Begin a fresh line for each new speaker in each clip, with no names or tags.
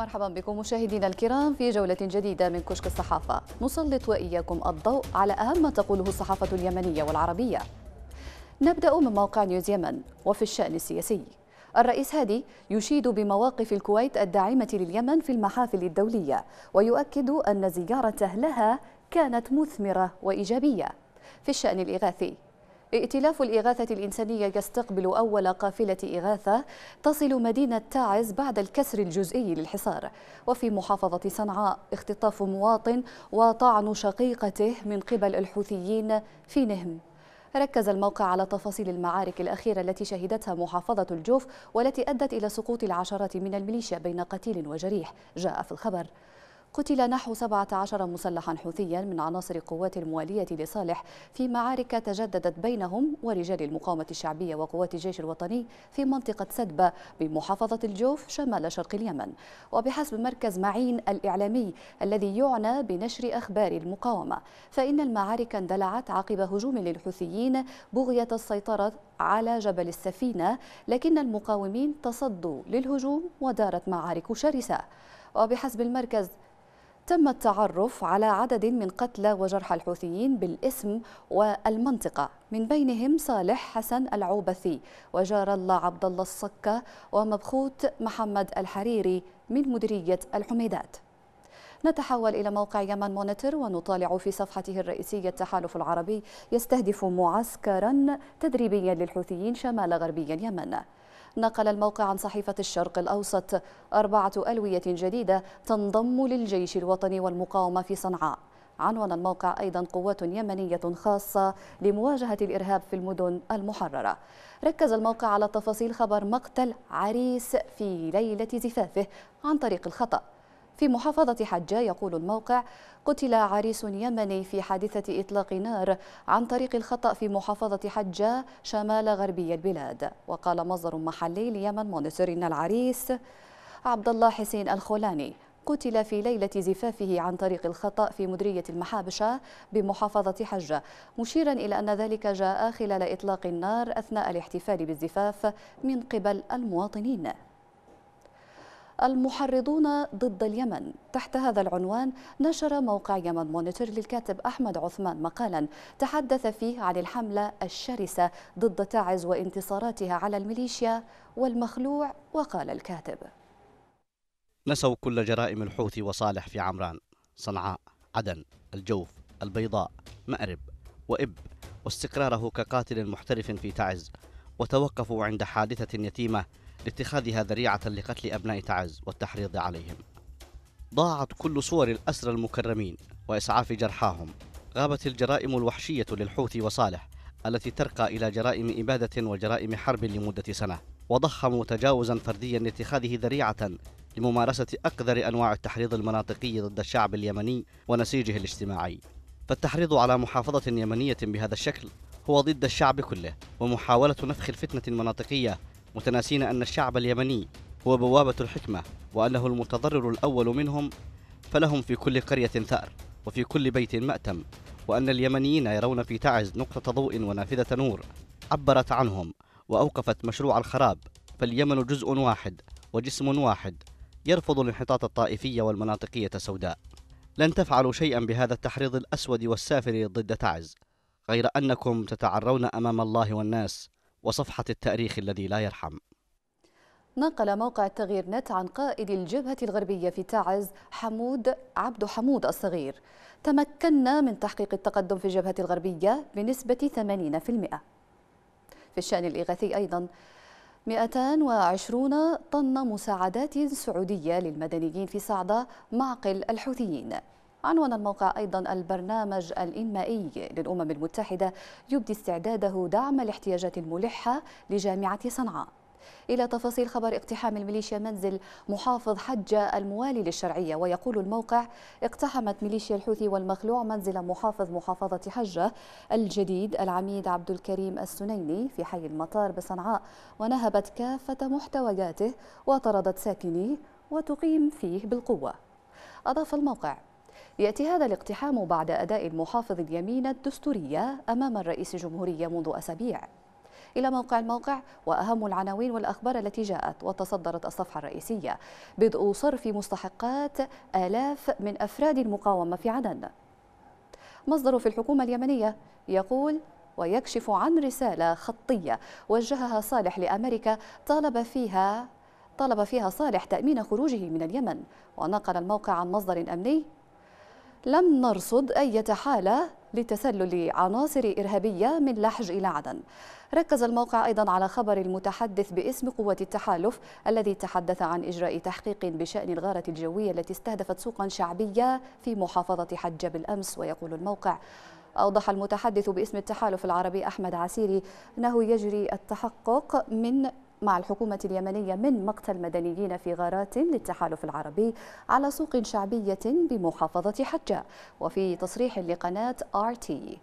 مرحبا بكم مشاهدينا الكرام في جولة جديدة من كشك الصحافة نسلط وإياكم الضوء على أهم ما تقوله الصحافة اليمنية والعربية نبدأ من موقع نيوز يمن وفي الشأن السياسي الرئيس هادي يشيد بمواقف الكويت الداعمة لليمن في المحافل الدولية ويؤكد أن زيارته لها كانت مثمرة وإيجابية في الشأن الإغاثي ائتلاف الإغاثة الإنسانية يستقبل أول قافلة إغاثة تصل مدينة تعز بعد الكسر الجزئي للحصار وفي محافظة صنعاء اختطاف مواطن وطعن شقيقته من قبل الحوثيين في نهم ركز الموقع على تفاصيل المعارك الأخيرة التي شهدتها محافظة الجوف والتي أدت إلى سقوط العشرات من الميليشيا بين قتيل وجريح جاء في الخبر قتل نحو 17 مسلحا حوثيا من عناصر القوات الموالية لصالح في معارك تجددت بينهم ورجال المقاومة الشعبية وقوات الجيش الوطني في منطقة سدبة بمحافظة الجوف شمال شرق اليمن وبحسب مركز معين الإعلامي الذي يعنى بنشر أخبار المقاومة فإن المعارك اندلعت عقب هجوم للحوثيين بغية السيطرة على جبل السفينة لكن المقاومين تصدوا للهجوم ودارت معارك شرسة وبحسب المركز تم التعرف على عدد من قتلى وجرحى الحوثيين بالاسم والمنطقة من بينهم صالح حسن العوبثي وجار الله عبد الله الصكة ومبخوت محمد الحريري من مديرية الحميدات نتحول إلى موقع يمن مونيتور ونطالع في صفحته الرئيسية التحالف العربي يستهدف معسكرا تدريبيا للحوثيين شمال غربي اليمن نقل الموقع عن صحيفة الشرق الأوسط أربعة ألوية جديدة تنضم للجيش الوطني والمقاومة في صنعاء عنوان الموقع أيضا قوات يمنية خاصة لمواجهة الإرهاب في المدن المحررة ركز الموقع على تفاصيل خبر مقتل عريس في ليلة زفافه عن طريق الخطأ في محافظة حجة يقول الموقع قتل عريس يمني في حادثة إطلاق نار عن طريق الخطأ في محافظة حجة شمال غربي البلاد وقال مصدر محلي ليمن مونيتور إن العريس عبد الله حسين الخولاني قتل في ليلة زفافه عن طريق الخطأ في مدرية المحابشة بمحافظة حجة مشيرا إلى أن ذلك جاء خلال إطلاق النار أثناء الاحتفال بالزفاف من قبل المواطنين المحرضون ضد اليمن تحت هذا العنوان نشر موقع يمن مونيتور للكاتب أحمد عثمان مقالا تحدث فيه عن الحملة الشرسة ضد تعز وانتصاراتها على الميليشيا والمخلوع وقال الكاتب
نسوا كل جرائم الحوثي وصالح في عمران صنعاء عدن الجوف البيضاء مأرب وإب واستقراره كقاتل محترف في تعز وتوقفوا عند حادثة يتيمة لاتخاذها ذريعة لقتل أبناء تعز والتحريض عليهم ضاعت كل صور الأسرى المكرمين وإسعاف جرحاهم غابت الجرائم الوحشية للحوثي وصالح التي ترقى إلى جرائم إبادة وجرائم حرب لمدة سنة وضخموا تجاوزا فرديا لاتخاذه ذريعة لممارسة أقذر أنواع التحريض المناطقي ضد الشعب اليمني ونسيجه الاجتماعي فالتحريض على محافظة يمنية بهذا الشكل هو ضد الشعب كله ومحاولة نفخ الفتنة المناطقية متناسين أن الشعب اليمني هو بوابة الحكمة وأنه المتضرر الأول منهم فلهم في كل قرية ثأر وفي كل بيت مأتم وأن اليمنيين يرون في تعز نقطة ضوء ونافذة نور عبرت عنهم وأوقفت مشروع الخراب فاليمن جزء واحد وجسم واحد يرفض الانحطاط الطائفية والمناطقية السوداء لن تفعلوا شيئا بهذا التحريض الأسود والسافر ضد تعز غير أنكم تتعرون أمام الله والناس وصفحة التاريخ الذي لا يرحم
نقل موقع التغيير نت عن قائد الجبهة الغربية في تعز حمود عبد حمود الصغير تمكنا من تحقيق التقدم في الجبهة الغربية بنسبة 80% في الشأن الإغاثي أيضا 220 طن مساعدات سعودية للمدنيين في صعدة معقل الحوثيين عنوان الموقع أيضا البرنامج الإنمائي للأمم المتحدة يبدي استعداده دعم الاحتياجات الملحة لجامعة صنعاء إلى تفاصيل خبر اقتحام الميليشيا منزل محافظ حجة الموالي للشرعية ويقول الموقع اقتحمت ميليشيا الحوثي والمخلوع منزل محافظ محافظة حجة الجديد العميد عبد الكريم السنيني في حي المطار بصنعاء ونهبت كافة محتوياته وطردت ساكنيه وتقيم فيه بالقوة أضاف الموقع يأتي هذا الاقتحام بعد أداء المحافظ اليمين الدستورية أمام الرئيس الجمهورية منذ أسابيع إلى موقع الموقع وأهم العناوين والأخبار التي جاءت وتصدرت الصفحة الرئيسية بدء صرف مستحقات آلاف من أفراد المقاومة في عدن مصدر في الحكومة اليمنية يقول ويكشف عن رسالة خطية وجهها صالح لأمريكا طالب فيها طلب فيها صالح تأمين خروجه من اليمن ونقل الموقع عن مصدر أمني لم نرصد أي حالة لتسلل عناصر إرهابية من لحج إلى عدن ركز الموقع أيضا على خبر المتحدث باسم قوة التحالف الذي تحدث عن إجراء تحقيق بشأن الغارة الجوية التي استهدفت سوقا شعبية في محافظة حجة بالأمس ويقول الموقع أوضح المتحدث باسم التحالف العربي أحمد عسيري أنه يجري التحقق من مع الحكومة اليمنية من مقتل مدنيين في غارات للتحالف العربي على سوق شعبية بمحافظة حجة وفي تصريح لقناة آر تي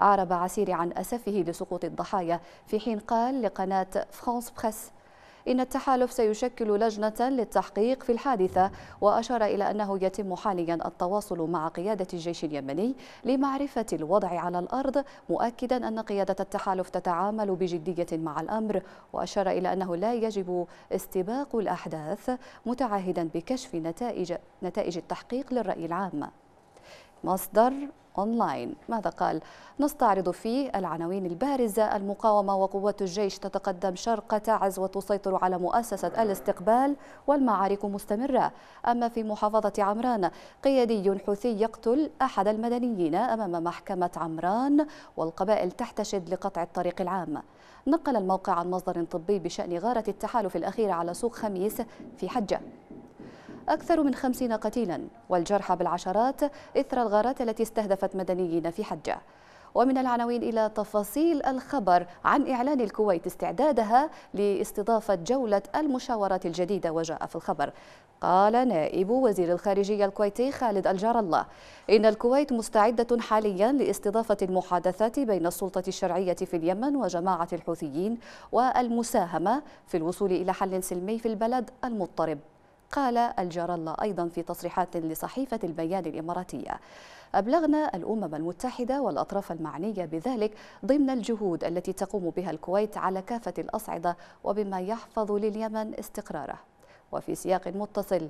أعرب عسيري عن أسفه لسقوط الضحايا في حين قال لقناة فرانس بريس إن التحالف سيشكل لجنة للتحقيق في الحادثة وأشار إلى أنه يتم حاليا التواصل مع قيادة الجيش اليمني لمعرفة الوضع على الأرض مؤكدا أن قيادة التحالف تتعامل بجدية مع الأمر وأشار إلى أنه لا يجب استباق الأحداث متعهدا بكشف نتائج نتائج التحقيق للرأي العام مصدر أونلاين ماذا قال؟ نستعرض فيه العناوين البارزة المقاومة وقوات الجيش تتقدم شرق تعز وتسيطر على مؤسسة الاستقبال والمعارك مستمرة أما في محافظة عمران قيادي حوثي يقتل أحد المدنيين أمام محكمة عمران والقبائل تحتشد لقطع الطريق العام نقل الموقع عن مصدر طبي بشأن غارة التحالف الأخيرة على سوق خميس في حجة أكثر من خمسين قتيلا والجرحى بالعشرات إثر الغارات التي استهدفت مدنيين في حجة ومن العناوين إلى تفاصيل الخبر عن إعلان الكويت استعدادها لاستضافة جولة المشاورات الجديدة وجاء في الخبر قال نائب وزير الخارجية الكويتي خالد الجار الله إن الكويت مستعدة حاليا لاستضافة المحادثات بين السلطة الشرعية في اليمن وجماعة الحوثيين والمساهمة في الوصول إلى حل سلمي في البلد المضطرب قال الجار الله أيضا في تصريحات لصحيفة البيان الإماراتية أبلغنا الأمم المتحدة والأطراف المعنية بذلك ضمن الجهود التي تقوم بها الكويت على كافة الأصعدة وبما يحفظ لليمن استقراره وفي سياق متصل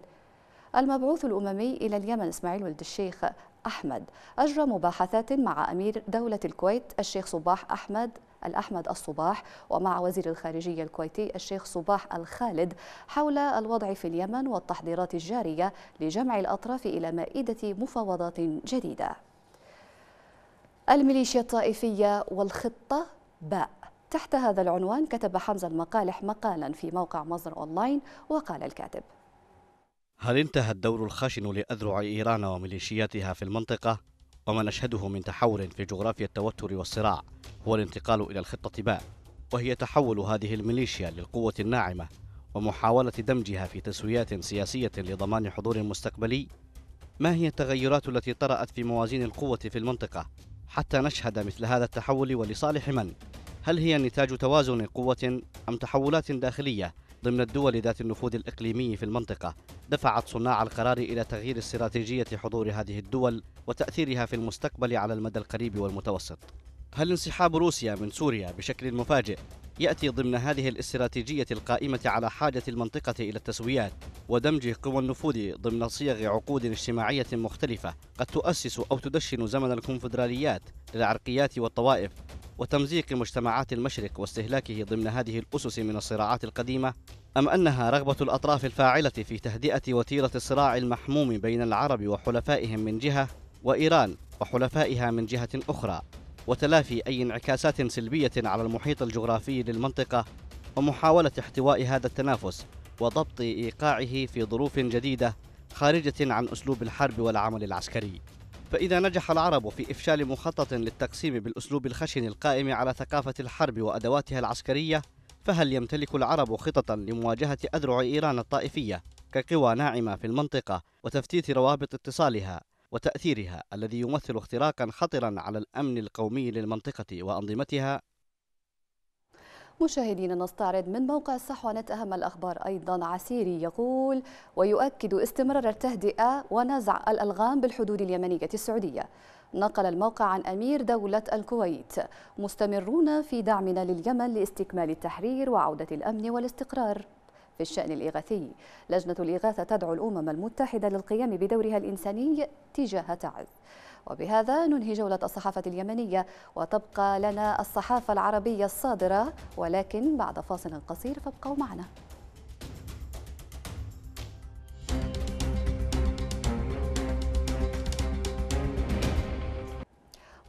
المبعوث الأممي إلى اليمن إسماعيل ولد الشيخ أحمد أجرى مباحثات مع أمير دولة الكويت الشيخ صباح أحمد الأحمد الصباح ومع وزير الخارجية الكويتي الشيخ صباح الخالد حول الوضع في اليمن والتحضيرات الجارية لجمع الأطراف إلى مائدة مفاوضات جديدة الميليشيا الطائفية والخطة باء تحت هذا العنوان كتب حمزة المقالح مقالا في موقع مصر أونلاين وقال الكاتب
هل انتهى الدور الخشن لأذرع إيران وميليشياتها في المنطقة؟ وما نشهده من تحول في جغرافيا التوتر والصراع هو الانتقال إلى الخطة باء وهي تحول هذه الميليشيا للقوة الناعمة ومحاولة دمجها في تسويات سياسية لضمان حضور مستقبلي ما هي التغيرات التي طرأت في موازين القوة في المنطقة حتى نشهد مثل هذا التحول ولصالح من؟ هل هي نتاج توازن قوة أم تحولات داخلية ضمن الدول ذات النفوذ الإقليمي في المنطقة دفعت صناع القرار إلى تغيير استراتيجية حضور هذه الدول وتأثيرها في المستقبل على المدى القريب والمتوسط هل انسحاب روسيا من سوريا بشكل مفاجئ يأتي ضمن هذه الاستراتيجية القائمة على حاجة المنطقة إلى التسويات ودمج قوى النفوذ ضمن صيغ عقود اجتماعية مختلفة قد تؤسس أو تدشن زمن الكونفدراليات للعرقيات والطوائف وتمزيق مجتمعات المشرق واستهلاكه ضمن هذه الأسس من الصراعات القديمة أم أنها رغبة الأطراف الفاعلة في تهدئة وتيرة الصراع المحموم بين العرب وحلفائهم من جهة وإيران وحلفائها من جهة أخرى وتلافي أي انعكاسات سلبية على المحيط الجغرافي للمنطقة ومحاولة احتواء هذا التنافس وضبط إيقاعه في ظروف جديدة خارجة عن أسلوب الحرب والعمل العسكري فإذا نجح العرب في إفشال مخطط للتقسيم بالأسلوب الخشن القائم على ثقافة الحرب وأدواتها العسكرية فهل يمتلك العرب خططا لمواجهة أذرع إيران الطائفية كقوى ناعمة في المنطقة وتفتيت روابط اتصالها وتأثيرها الذي يمثل اختراقا خطرا على الأمن القومي للمنطقة وأنظمتها
مشاهدينا نستعرض من موقع الصحوة نت أهم الأخبار أيضا عسيري يقول ويؤكد استمرار التهدئة ونزع الألغام بالحدود اليمنية السعودية نقل الموقع عن أمير دولة الكويت مستمرون في دعمنا لليمن لاستكمال التحرير وعودة الأمن والاستقرار في الشأن الإغاثي لجنة الإغاثة تدعو الأمم المتحدة للقيام بدورها الإنساني تجاه تعز وبهذا ننهي جولة الصحافة اليمنية وتبقى لنا الصحافة العربية الصادرة ولكن بعد فاصل قصير فابقوا معنا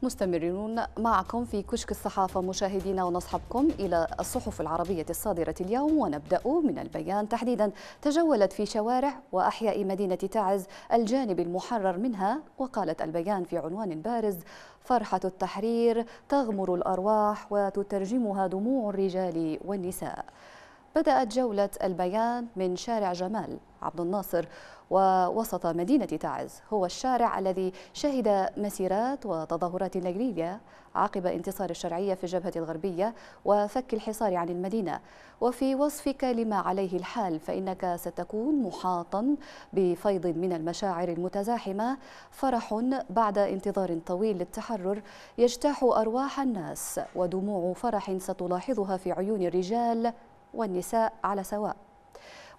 مستمرون معكم في كشك الصحافة مشاهدينا ونصحبكم إلى الصحف العربية الصادرة اليوم ونبدأ من البيان تحديدا تجولت في شوارع وأحياء مدينة تعز الجانب المحرر منها وقالت البيان في عنوان بارز فرحة التحرير تغمر الأرواح وتترجمها دموع الرجال والنساء بدأت جولة البيان من شارع جمال عبد الناصر ووسط مدينة تعز هو الشارع الذي شهد مسيرات وتظاهرات ليلية عقب انتصار الشرعية في الجبهة الغربية وفك الحصار عن المدينة وفي وصفك لما عليه الحال فإنك ستكون محاطا بفيض من المشاعر المتزاحمة فرح بعد انتظار طويل للتحرر يجتاح أرواح الناس ودموع فرح ستلاحظها في عيون الرجال والنساء على سواء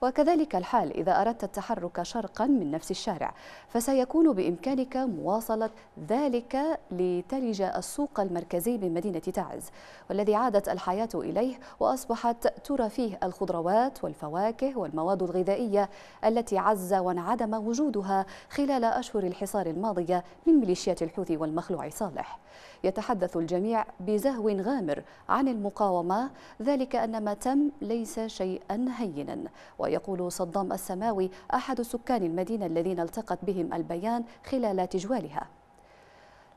وكذلك الحال إذا أردت التحرك شرقا من نفس الشارع فسيكون بإمكانك مواصلة ذلك لتلج السوق المركزي من مدينة تعز والذي عادت الحياة إليه وأصبحت ترى فيه الخضروات والفواكه والمواد الغذائية التي عز وانعدم وجودها خلال أشهر الحصار الماضية من ميليشيات الحوثي والمخلوع صالح يتحدث الجميع بزهو غامر عن المقاومة ذلك أن ما تم ليس شيئا هينا ويقول صدام السماوي أحد سكان المدينة الذين التقت بهم البيان خلال تجوالها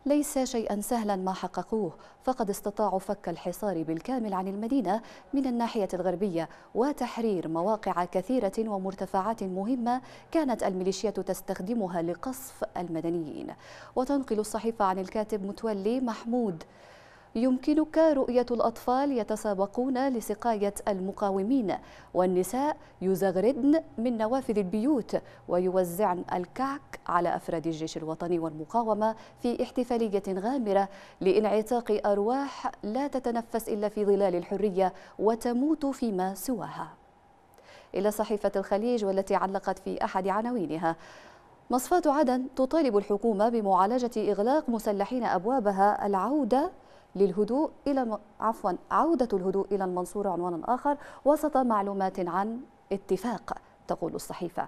ليس شيئا سهلا ما حققوه فقد استطاعوا فك الحصار بالكامل عن المدينة من الناحية الغربية وتحرير مواقع كثيرة ومرتفعات مهمة كانت الميليشيات تستخدمها لقصف المدنيين وتنقل الصحيفة عن الكاتب متولي محمود يمكنك رؤية الأطفال يتسابقون لسقاية المقاومين والنساء يزغردن من نوافذ البيوت ويوزعن الكعك على أفراد الجيش الوطني والمقاومة في احتفالية غامرة لإنعتاق أرواح لا تتنفس إلا في ظلال الحرية وتموت فيما سواها إلى صحيفة الخليج والتي علقت في أحد عناوينها مصفاة عدن تطالب الحكومة بمعالجة إغلاق مسلحين أبوابها العودة للهدوء إلى عفوا عودة الهدوء إلى المنصورة عنوان آخر وسط معلومات عن اتفاق تقول الصحيفة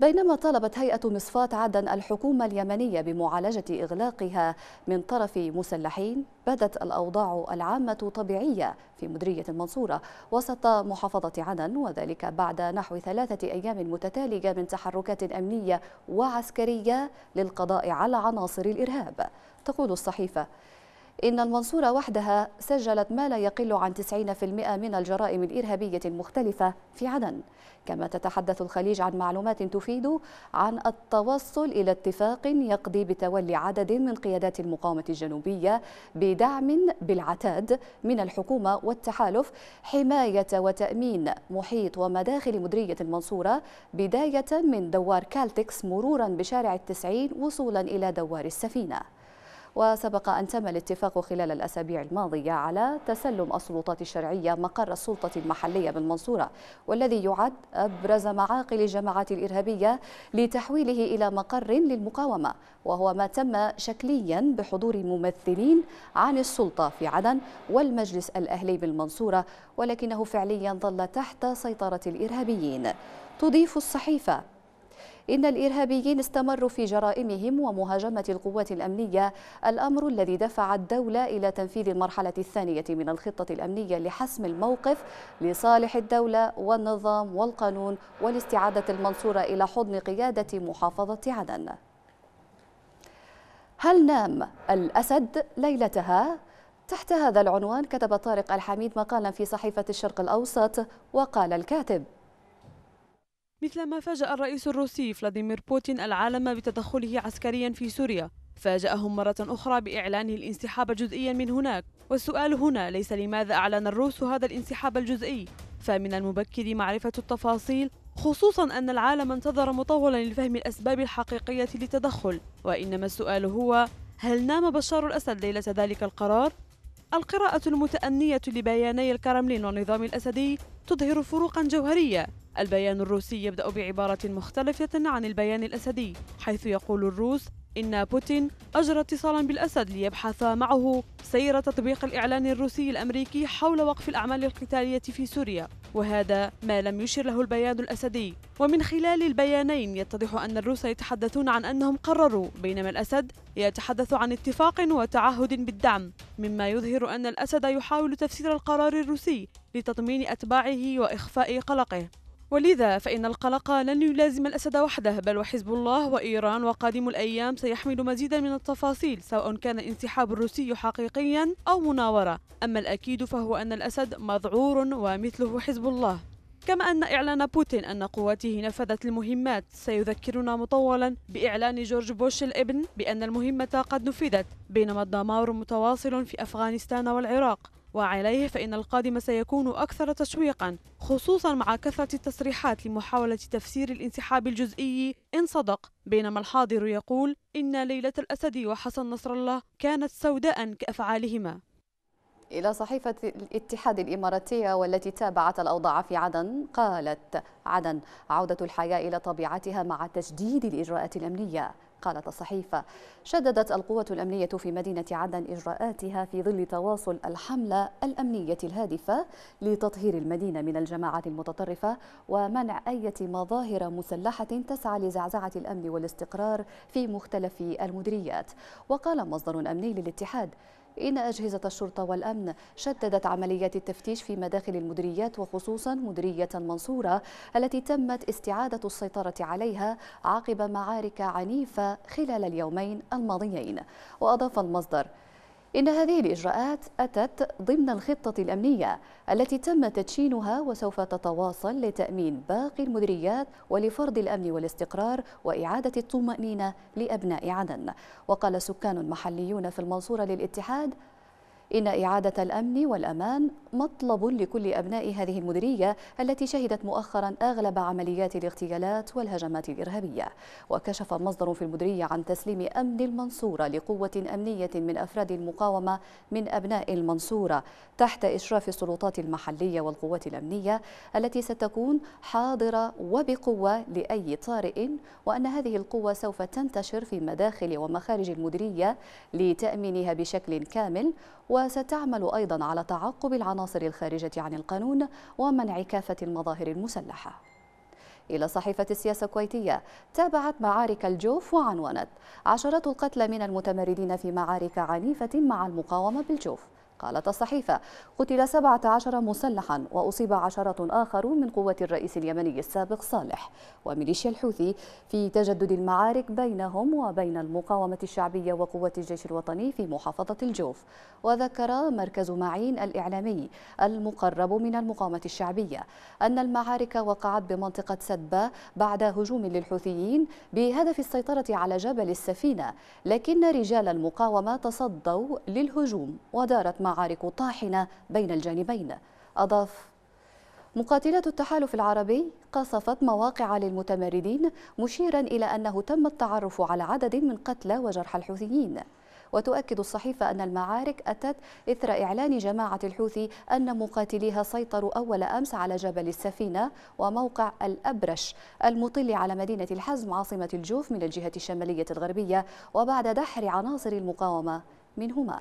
بينما طالبت هيئة مصفات عدن الحكومة اليمنية بمعالجة إغلاقها من طرف مسلحين بدت الأوضاع العامة طبيعية في مديرية المنصورة وسط محافظة عدن وذلك بعد نحو ثلاثة أيام متتالية من تحركات أمنية وعسكرية للقضاء على عناصر الإرهاب تقول الصحيفة إن المنصورة وحدها سجلت ما لا يقل عن 90% من الجرائم الإرهابية المختلفة في عدن كما تتحدث الخليج عن معلومات تفيد عن التوصل إلى اتفاق يقضي بتولي عدد من قيادات المقاومة الجنوبية بدعم بالعتاد من الحكومة والتحالف حماية وتأمين محيط ومداخل مدرية المنصورة بداية من دوار كالتكس مرورا بشارع التسعين وصولا إلى دوار السفينة وسبق أن تم الاتفاق خلال الأسابيع الماضية على تسلم السلطات الشرعية مقر السلطة المحلية بالمنصورة والذي يعد أبرز معاقل الجماعات الإرهابية لتحويله إلى مقر للمقاومة وهو ما تم شكليا بحضور ممثلين عن السلطة في عدن والمجلس الأهلي بالمنصورة ولكنه فعليا ظل تحت سيطرة الإرهابيين تضيف الصحيفة إن الإرهابيين استمروا في جرائمهم ومهاجمة القوات الأمنية الأمر الذي دفع الدولة إلى تنفيذ المرحلة الثانية من الخطة الأمنية لحسم الموقف لصالح الدولة والنظام والقانون والاستعادة المنصورة إلى حضن قيادة محافظة عدن هل نام الأسد ليلتها؟ تحت هذا العنوان كتب طارق الحميد مقالا في صحيفة الشرق الأوسط وقال الكاتب
مثلما فاجأ الرئيس الروسي فلاديمير بوتين العالم بتدخله عسكريا في سوريا فاجأهم مرة أخرى بإعلانه الانسحاب جزئيا من هناك والسؤال هنا ليس لماذا أعلن الروس هذا الانسحاب الجزئي فمن المبكر معرفة التفاصيل خصوصا أن العالم انتظر مطولا لفهم الأسباب الحقيقية للتدخل وإنما السؤال هو هل نام بشار الأسد ليلة ذلك القرار؟ القراءة المتأنية لبياني الكرملين والنظام الأسدي تظهر فروقا جوهرية البيان الروسي يبدأ بعبارة مختلفة عن البيان الأسدي حيث يقول الروس إن بوتين أجرى اتصالا بالأسد ليبحث معه سير تطبيق الإعلان الروسي الأمريكي حول وقف الأعمال القتالية في سوريا وهذا ما لم يشر له البيان الأسدي ومن خلال البيانين يتضح أن الروس يتحدثون عن أنهم قرروا بينما الأسد يتحدث عن اتفاق وتعهد بالدعم مما يظهر أن الأسد يحاول تفسير القرار الروسي لتطمين أتباعه وإخفاء قلقه ولذا فإن القلق لن يلازم الأسد وحده بل وحزب الله وإيران وقادم الأيام سيحمل مزيدا من التفاصيل سواء كان الانسحاب الروسي حقيقيا أو مناورة أما الأكيد فهو أن الأسد مذعور ومثله حزب الله كما أن إعلان بوتين أن قواته نفذت المهمات سيذكرنا مطولا بإعلان جورج بوش الابن بأن المهمة قد نفذت بينما الدمار متواصل في أفغانستان والعراق وعليه فإن القادم سيكون أكثر تشويقا خصوصا مع كثرة التصريحات لمحاولة تفسير الانسحاب الجزئي إن صدق بينما الحاضر يقول إن ليلة الأسد وحسن نصر الله كانت سوداء كأفعالهما
إلى صحيفة الاتحاد الإماراتية والتي تابعت الأوضاع في عدن قالت عدن عودة الحياة إلى طبيعتها مع تجديد الإجراءات الأمنية قالت الصحيفة شددت القوة الأمنية في مدينة عدن إجراءاتها في ظل تواصل الحملة الأمنية الهادفة لتطهير المدينة من الجماعات المتطرفة ومنع أي مظاهر مسلحة تسعى لزعزعة الأمن والاستقرار في مختلف المديريات وقال مصدر أمني للاتحاد إن أجهزة الشرطة والأمن شددت عمليات التفتيش في مداخل المديريات وخصوصا مديرية المنصورة التي تمت استعادة السيطرة عليها عقب معارك عنيفة خلال اليومين الماضيين وأضاف المصدر إن هذه الإجراءات أتت ضمن الخطة الأمنية التي تم تدشينها وسوف تتواصل لتأمين باقي المدريات ولفرض الأمن والاستقرار وإعادة الطمأنينة لأبناء عدن وقال سكان محليون في المنصورة للاتحاد إن إعادة الأمن والأمان مطلب لكل أبناء هذه المديرية التي شهدت مؤخرا أغلب عمليات الاغتيالات والهجمات الإرهابية وكشف مصدر في المديرية عن تسليم أمن المنصورة لقوة أمنية من أفراد المقاومة من أبناء المنصورة تحت إشراف السلطات المحلية والقوات الأمنية التي ستكون حاضرة وبقوة لأي طارئ وأن هذه القوة سوف تنتشر في مداخل ومخارج المديرية لتأمينها بشكل كامل و وستعمل أيضا على تعقب العناصر الخارجة عن القانون ومنع كافة المظاهر المسلحة إلى صحيفة السياسة الكويتية تابعت معارك الجوف وعنونت عشرات القتلى من المتمردين في معارك عنيفة مع المقاومة بالجوف قالت الصحيفة قتل 17 مسلحا وأصيب عشرة آخرون من قوة الرئيس اليمني السابق صالح وميليشيا الحوثي في تجدد المعارك بينهم وبين المقاومة الشعبية وقوة الجيش الوطني في محافظة الجوف وذكر مركز معين الإعلامي المقرب من المقاومة الشعبية أن المعارك وقعت بمنطقة سدبة بعد هجوم للحوثيين بهدف السيطرة على جبل السفينة لكن رجال المقاومة تصدوا للهجوم ودارت معارك طاحنة بين الجانبين أضاف مقاتلات التحالف العربي قصفت مواقع للمتمردين مشيرا إلى أنه تم التعرف على عدد من قتلى وجرحى الحوثيين وتؤكد الصحيفة أن المعارك أتت إثر إعلان جماعة الحوثي أن مقاتليها سيطروا أول أمس على جبل السفينة وموقع الأبرش المطل على مدينة الحزم عاصمة الجوف من الجهة الشمالية الغربية وبعد دحر عناصر المقاومة منهما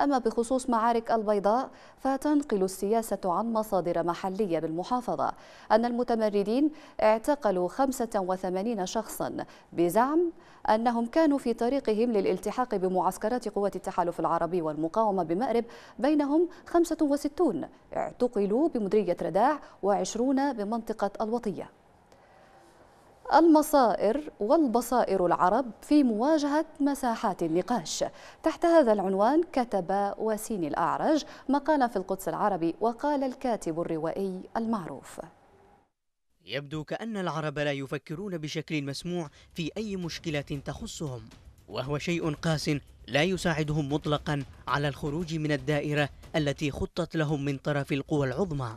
أما بخصوص معارك البيضاء فتنقل السياسة عن مصادر محلية بالمحافظة أن المتمردين اعتقلوا 85 شخصا بزعم أنهم كانوا في طريقهم للالتحاق بمعسكرات قوات التحالف العربي والمقاومة بمأرب بينهم 65 اعتقلوا بمديرية رداع و20 بمنطقة الوطية المصائر والبصائر العرب في مواجهة مساحات النقاش تحت هذا العنوان كتب وسين الأعرج مقالا في القدس العربي وقال الكاتب الروائي المعروف
يبدو كأن العرب لا يفكرون بشكل مسموع في أي مشكلة تخصهم وهو شيء قاس لا يساعدهم مطلقا على الخروج من الدائرة التي خطت لهم من طرف القوى العظمى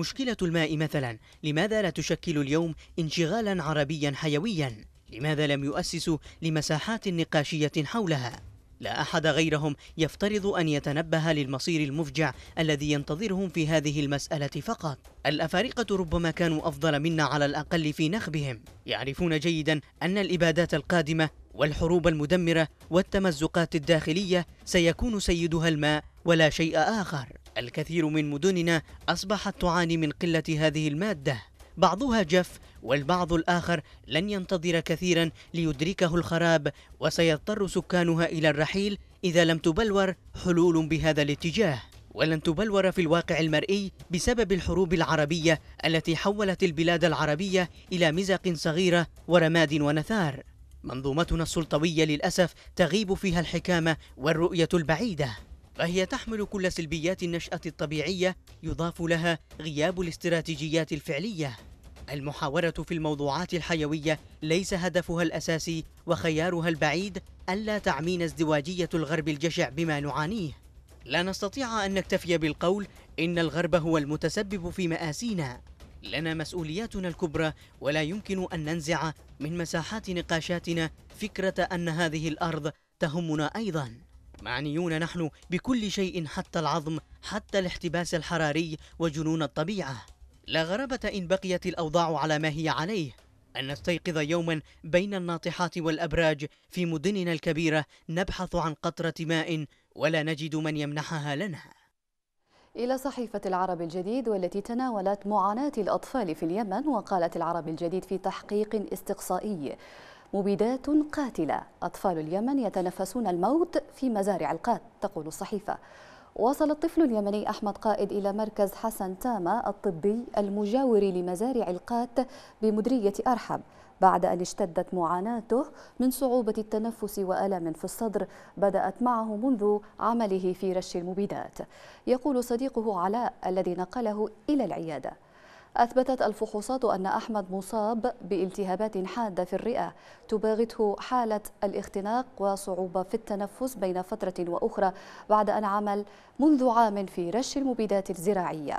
مشكلة الماء مثلا لماذا لا تشكل اليوم انشغالا عربيا حيويا؟ لماذا لم يؤسسوا لمساحات نقاشية حولها؟ لا أحد غيرهم يفترض أن يتنبه للمصير المفجع الذي ينتظرهم في هذه المسألة فقط الأفارقة ربما كانوا أفضل منا على الأقل في نخبهم يعرفون جيدا أن الإبادات القادمة والحروب المدمرة والتمزقات الداخلية سيكون سيدها الماء ولا شيء آخر الكثير من مدننا أصبحت تعاني من قلة هذه المادة بعضها جف والبعض الآخر لن ينتظر كثيرا ليدركه الخراب وسيضطر سكانها إلى الرحيل إذا لم تبلور حلول بهذا الاتجاه ولن تبلور في الواقع المرئي بسبب الحروب العربية التي حولت البلاد العربية إلى مزق صغيرة ورماد ونثار منظومتنا السلطوية للأسف تغيب فيها الحكامة والرؤية البعيدة فهي تحمل كل سلبيات النشأة الطبيعية يضاف لها غياب الاستراتيجيات الفعلية المحاورة في الموضوعات الحيوية ليس هدفها الأساسي وخيارها البعيد ألا تعمين ازدواجية الغرب الجشع بما نعانيه لا نستطيع أن نكتفي بالقول إن الغرب هو المتسبب في مآسينا لنا مسؤولياتنا الكبرى ولا يمكن أن ننزع من مساحات نقاشاتنا فكرة أن هذه الأرض تهمنا أيضاً معنيون نحن بكل شيء حتى العظم حتى الاحتباس الحراري وجنون الطبيعة لا غرابة إن بقيت الأوضاع على ما هي عليه أن نستيقظ يوما بين الناطحات والأبراج في مدننا الكبيرة نبحث عن قطرة ماء ولا نجد من يمنحها لنا
إلى صحيفة العرب الجديد والتي تناولت معاناة الأطفال في اليمن وقالت العرب الجديد في تحقيق استقصائي مبيدات قاتلة أطفال اليمن يتنفسون الموت في مزارع القات تقول الصحيفة وصل الطفل اليمني أحمد قائد إلى مركز حسن تاما الطبي المجاور لمزارع القات بمدرية أرحب بعد أن اشتدت معاناته من صعوبة التنفس وألم في الصدر بدأت معه منذ عمله في رش المبيدات يقول صديقه علاء الذي نقله إلى العيادة أثبتت الفحوصات أن أحمد مصاب بالتهابات حادة في الرئة تباغته حالة الاختناق وصعوبة في التنفس بين فترة وأخرى بعد أن عمل منذ عام في رش المبيدات الزراعية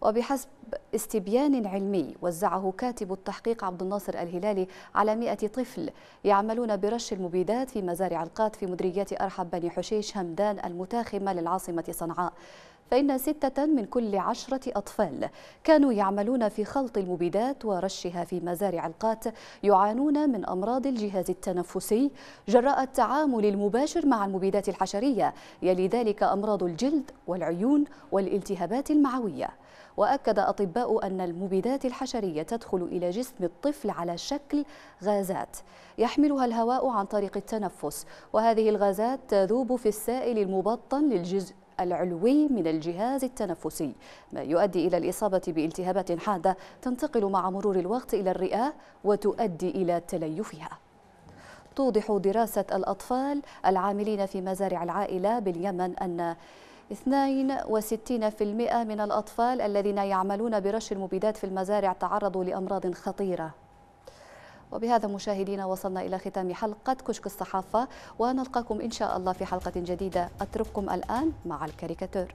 وبحسب استبيان علمي وزعه كاتب التحقيق عبد الناصر الهلالي على 100 طفل يعملون برش المبيدات في مزارع القات في مدريات أرحب بني حشيش همدان المتاخمة للعاصمة صنعاء فإن ستة من كل عشرة أطفال كانوا يعملون في خلط المبيدات ورشها في مزارع القات يعانون من أمراض الجهاز التنفسي جراء التعامل المباشر مع المبيدات الحشرية يلي ذلك أمراض الجلد والعيون والالتهابات المعوية وأكد أطباء أن المبيدات الحشرية تدخل إلى جسم الطفل على شكل غازات يحملها الهواء عن طريق التنفس وهذه الغازات تذوب في السائل المبطن للجزء العلوي من الجهاز التنفسي ما يؤدي إلى الإصابة بالتهابات حادة تنتقل مع مرور الوقت إلى الرئة وتؤدي إلى تليفها توضح دراسة الأطفال العاملين في مزارع العائلة باليمن أن 62% من الأطفال الذين يعملون برش المبيدات في المزارع تعرضوا لأمراض خطيرة وبهذا مشاهدينا وصلنا إلى ختام حلقة كشك الصحافة ونلقاكم إن شاء الله في حلقة جديدة أترككم الآن مع الكاريكاتور